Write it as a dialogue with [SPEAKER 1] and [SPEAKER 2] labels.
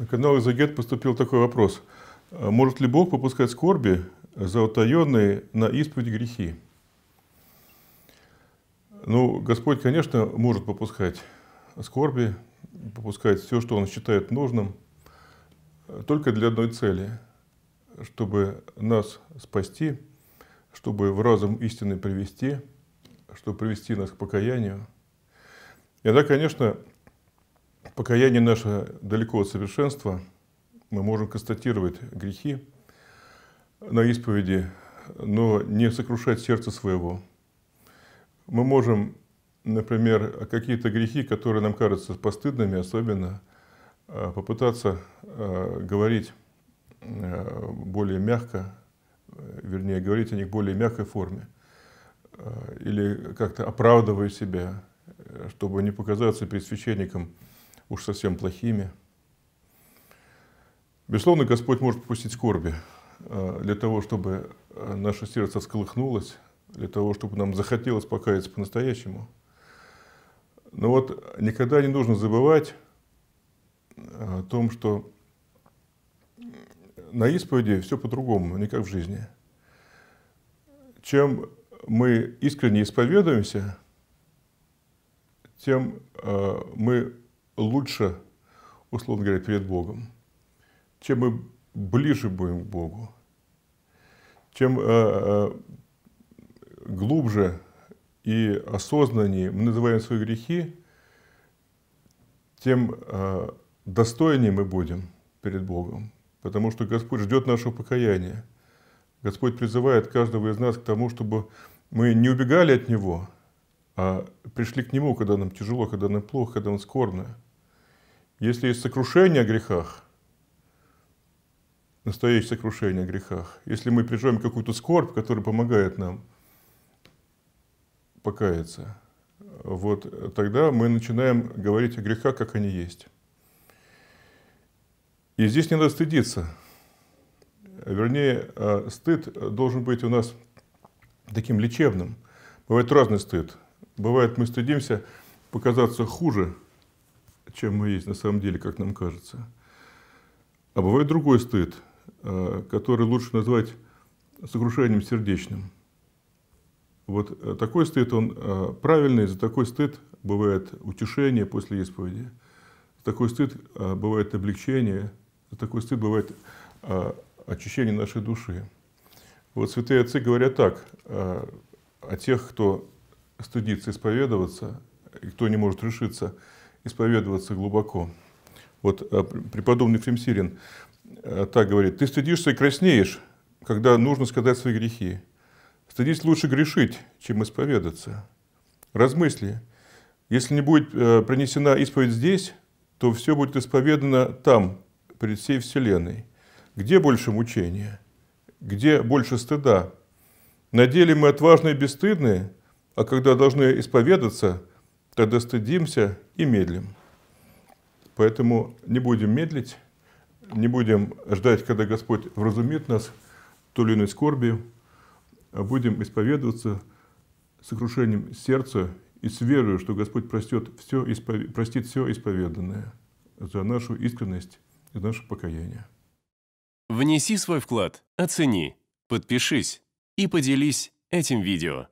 [SPEAKER 1] На канал «Изагет» поступил такой вопрос. «А может ли Бог попускать скорби за утаенные на исповедь грехи? Ну, Господь, конечно, может попускать скорби, попускать все, что Он считает нужным, только для одной цели – чтобы нас спасти, чтобы в разум истины привести, чтобы привести нас к покаянию. И она, конечно, покаяние наше далеко от совершенства, мы можем констатировать грехи на исповеди, но не сокрушать сердце своего. Мы можем, например, какие-то грехи, которые нам кажутся постыдными, особенно а, попытаться а, говорить а, более мягко, вернее, говорить о них в более мягкой форме, или как-то оправдывая себя, чтобы не показаться перед священником – уж совсем плохими. Безусловно, Господь может пустить скорби э, для того, чтобы э, наше сердце всколыхнулось, для того, чтобы нам захотелось покаяться по-настоящему. Но вот никогда не нужно забывать э, о том, что на исповеди все по-другому, не как в жизни. Чем мы искренне исповедуемся, тем мы лучше, условно говоря, перед Богом. Чем мы ближе будем к Богу, тем э, э, глубже и осознаннее мы называем свои грехи, тем э, достойнее мы будем перед Богом. Потому что Господь ждет нашего покаяния. Господь призывает каждого из нас к тому, чтобы мы не убегали от Него, а пришли к Нему, когда нам тяжело, когда нам плохо, когда нам скорбно. Если есть сокрушение о грехах, настоящее сокрушение о грехах, если мы переживаем какую-то скорбь, которая помогает нам покаяться, вот тогда мы начинаем говорить о грехах, как они есть. И здесь не надо стыдиться. Вернее, а, стыд должен быть у нас таким лечебным. Бывает разный стыд. Бывает, мы стыдимся показаться хуже, чем мы есть на самом деле, как нам кажется. А бывает другой стыд, э, который лучше назвать сокрушением сердечным. Вот э, такой стыд, он э, правильный, за такой стыд бывает утешение после исповеди, за такой стыд бывает облегчение, за такой стыд бывает очищение нашей души. Вот святые отцы говорят так о тех, кто стыдится исповедоваться, и кто не может решиться – исповедоваться глубоко. Вот э, преподобный Фримсирин э, так говорит, «Ты стыдишься и краснеешь, когда нужно сказать свои грехи. Стыдись лучше грешить, чем исповедаться. Размысли, если не будет э, принесена исповедь здесь, то все будет исповедано там, перед всей Вселенной. Где больше мучения? Где больше стыда? На деле мы отважные и бесстыдные, а когда должны исповедаться – тогда стыдимся и медлим. Поэтому не будем медлить, не будем ждать, когда Господь вразумит нас ту или иной скорбью, а будем исповедоваться с сокрушением сердца и с верою, что Господь простит все, испов... простит все исповеданное за нашу искренность и наше покаяние. Внеси свой вклад, оцени, подпишись и поделись этим видео.